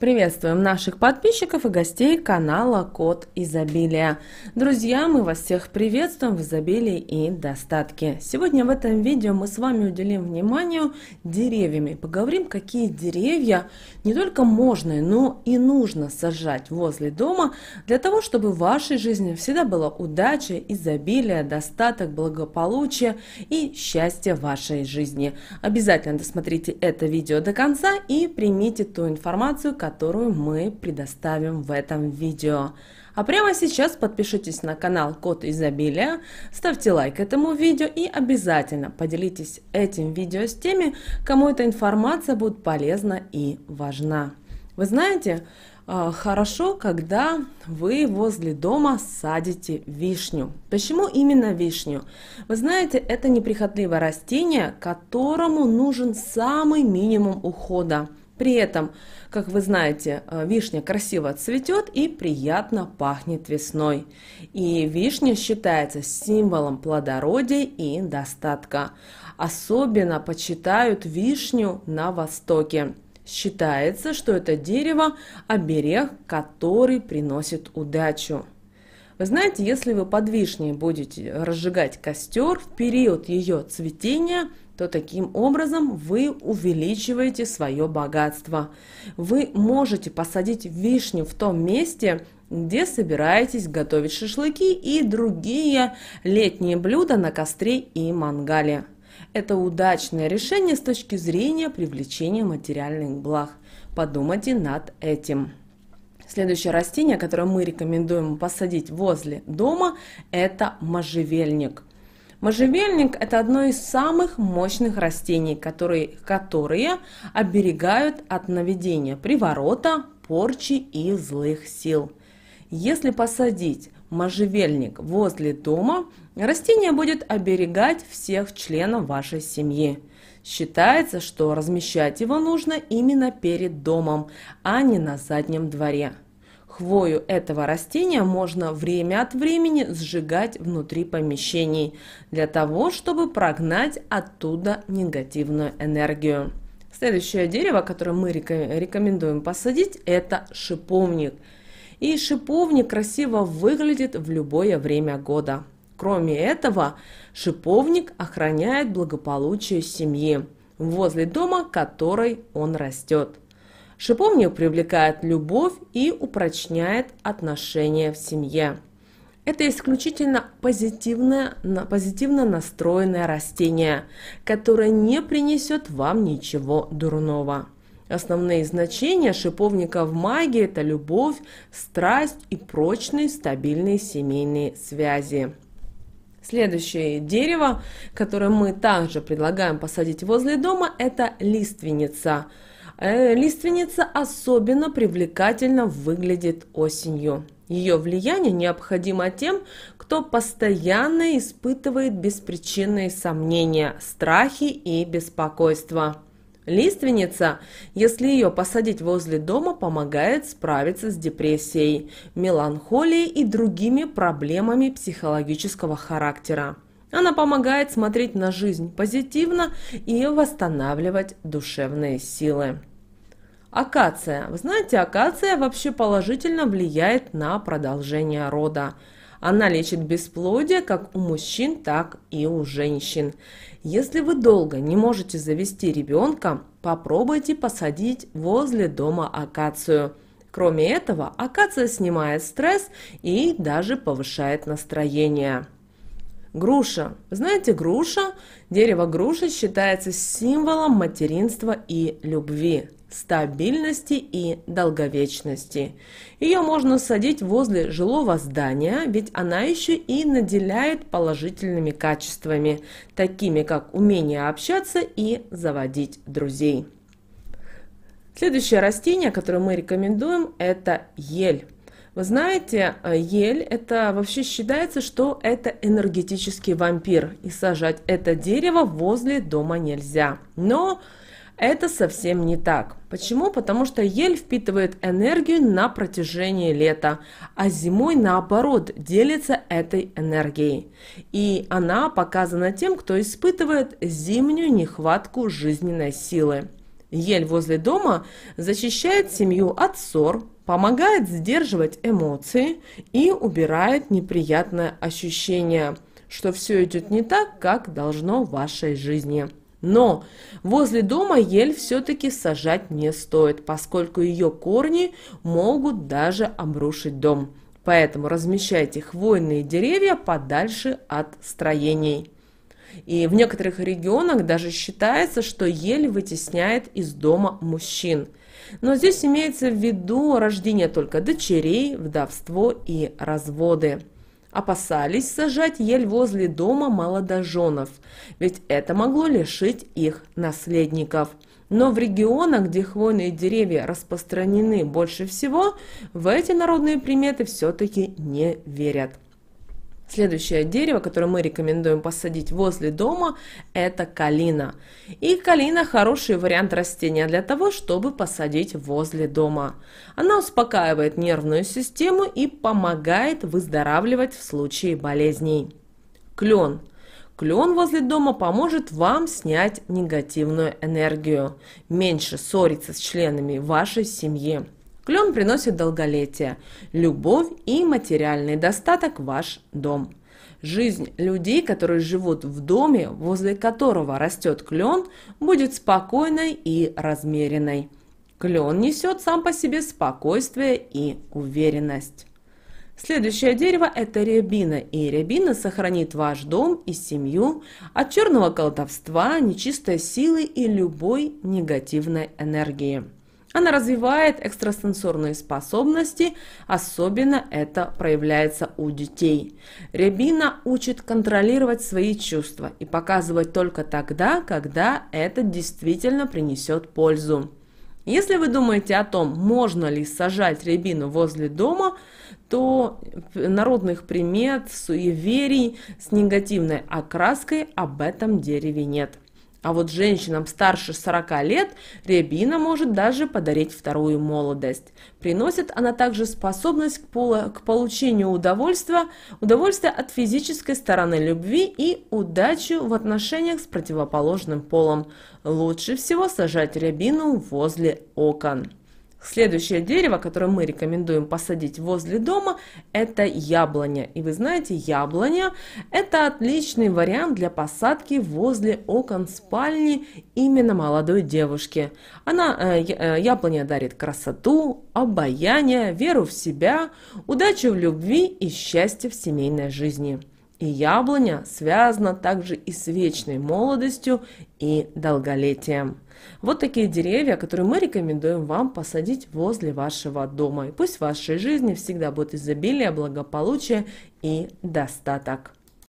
Приветствуем наших подписчиков и гостей канала Код Изобилия. Друзья, мы вас всех приветствуем в изобилии и достатке. Сегодня в этом видео мы с вами уделим вниманию деревьями. Поговорим, какие деревья не только можно, но и нужно сажать возле дома, для того, чтобы в вашей жизни всегда была удача, изобилие, достаток, благополучие и счастье в вашей жизни. Обязательно досмотрите это видео до конца и примите ту информацию, которая которую мы предоставим в этом видео. А прямо сейчас подпишитесь на канал Код Изобилия, ставьте лайк этому видео и обязательно поделитесь этим видео с теми, кому эта информация будет полезна и важна. Вы знаете, а, хорошо, когда вы возле дома садите вишню. Почему именно вишню? Вы знаете, это неприхотливое растение, которому нужен самый минимум ухода. При этом, как вы знаете, э, вишня красиво цветет и приятно пахнет весной. И вишня считается символом плодородия и достатка. Особенно почитают вишню на Востоке. Считается, что это дерево – оберег, который приносит удачу. Вы знаете, если вы под вишней будете разжигать костер в период ее цветения – то таким образом вы увеличиваете свое богатство. Вы можете посадить вишню в том месте, где собираетесь готовить шашлыки и другие летние блюда на костре и мангале. Это удачное решение с точки зрения привлечения материальных благ. Подумайте над этим. Следующее растение, которое мы рекомендуем посадить возле дома, это можжевельник – Можжевельник – это одно из самых мощных растений, которые, которые оберегают от наведения приворота, порчи и злых сил. Если посадить можжевельник возле дома, растение будет оберегать всех членов вашей семьи. Считается, что размещать его нужно именно перед домом, а не на заднем дворе. Хвою этого растения можно время от времени сжигать внутри помещений для того, чтобы прогнать оттуда негативную энергию. Следующее дерево, которое мы рекомендуем посадить, это шиповник. И шиповник красиво выглядит в любое время года. Кроме этого, шиповник охраняет благополучие семьи возле дома, который он растет. Шиповник привлекает любовь и упрочняет отношения в семье. Это исключительно позитивное, позитивно настроенное растение, которое не принесет вам ничего дурного. Основные значения шиповника в магии – это любовь, страсть и прочные стабильные семейные связи. Следующее дерево, которое мы также предлагаем посадить возле дома, это лиственница – Э, лиственница особенно привлекательно выглядит осенью. Ее влияние необходимо тем, кто постоянно испытывает беспричинные сомнения, страхи и беспокойство. Лиственница, если ее посадить возле дома, помогает справиться с депрессией, меланхолией и другими проблемами психологического характера. Она помогает смотреть на жизнь позитивно и восстанавливать душевные силы. Акация. Вы знаете, акация вообще положительно влияет на продолжение рода. Она лечит бесплодие как у мужчин, так и у женщин. Если вы долго не можете завести ребенка, попробуйте посадить возле дома акацию. Кроме этого, акация снимает стресс и даже повышает настроение. Груша. Знаете, груша, дерево груши считается символом материнства и любви стабильности и долговечности. Ее можно садить возле жилого здания, ведь она еще и наделяет положительными качествами, такими как умение общаться и заводить друзей. Следующее растение, которое мы рекомендуем, это ель. Вы знаете, э, ель это вообще считается, что это энергетический вампир, и сажать это дерево возле дома нельзя. Но это совсем не так. Почему? Потому что ель впитывает энергию на протяжении лета, а зимой наоборот делится этой энергией. И она показана тем, кто испытывает зимнюю нехватку жизненной силы. Ель возле дома защищает семью от ссор, помогает сдерживать эмоции и убирает неприятное ощущение, что все идет не так, как должно в вашей жизни – но возле дома ель все-таки сажать не стоит, поскольку ее корни могут даже обрушить дом. Поэтому размещайте хвойные деревья подальше от строений. И в некоторых регионах даже считается, что ель вытесняет из дома мужчин. Но здесь имеется в виду рождение только дочерей, вдовство и разводы опасались сажать ель возле дома молодоженов, ведь это могло лишить их наследников. Но в регионах, где хвойные деревья распространены больше всего, в эти народные приметы все-таки не верят. Следующее дерево, которое мы рекомендуем посадить возле дома, это калина. И калина хороший вариант растения для того, чтобы посадить возле дома. Она успокаивает нервную систему и помогает выздоравливать в случае болезней. Клен. Клен возле дома поможет вам снять негативную энергию, меньше ссориться с членами вашей семьи. Клен приносит долголетие, любовь и материальный достаток в ваш дом. Жизнь людей, которые живут в доме, возле которого растет клен, будет спокойной и размеренной. Клен несет сам по себе спокойствие и уверенность. Следующее дерево – это рябина, и рябина сохранит ваш дом и семью от черного колдовства, нечистой силы и любой негативной энергии. Она развивает экстрасенсорные способности, особенно это проявляется у детей. Рябина учит контролировать свои чувства и показывать только тогда, когда это действительно принесет пользу. Если вы думаете о том, можно ли сажать рябину возле дома, то народных примет, суеверий с негативной окраской об этом дереве нет. А вот женщинам старше 40 лет рябина может даже подарить вторую молодость. Приносит она также способность к, полу, к получению удовольствия, удовольствия от физической стороны любви и удачу в отношениях с противоположным полом. Лучше всего сажать рябину возле окон. Следующее дерево, которое мы рекомендуем посадить возле дома, это яблоня. И вы знаете, яблоня – это отличный вариант для посадки возле окон спальни именно молодой девушки. Она, э, э, яблоня дарит красоту, обаяние, веру в себя, удачу в любви и счастье в семейной жизни. И яблоня связана также и с вечной молодостью и долголетием. Вот такие деревья, которые мы рекомендуем вам посадить возле вашего дома. И пусть в вашей жизни всегда будет изобилие, благополучие и достаток.